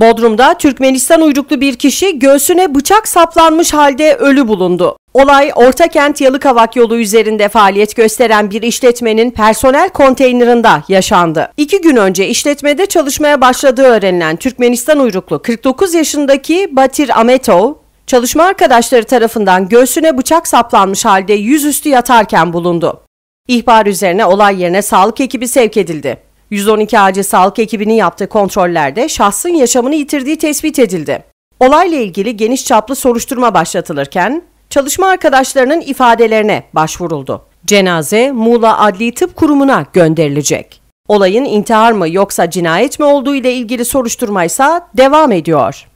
Bodrum'da Türkmenistan uyruklu bir kişi göğsüne bıçak saplanmış halde ölü bulundu. Olay Ortakent Yalıkavak yolu üzerinde faaliyet gösteren bir işletmenin personel konteynerında yaşandı. İki gün önce işletmede çalışmaya başladığı öğrenilen Türkmenistan uyruklu 49 yaşındaki Batir Ametov, çalışma arkadaşları tarafından göğsüne bıçak saplanmış halde yüzüstü yatarken bulundu. İhbar üzerine olay yerine sağlık ekibi sevk edildi. 112 Acil Sağlık ekibinin yaptığı kontrollerde şahsın yaşamını yitirdiği tespit edildi. Olayla ilgili geniş çaplı soruşturma başlatılırken çalışma arkadaşlarının ifadelerine başvuruldu. Cenaze Muğla Adli Tıp Kurumu'na gönderilecek. Olayın intihar mı yoksa cinayet mi olduğu ile ilgili soruşturma ise devam ediyor.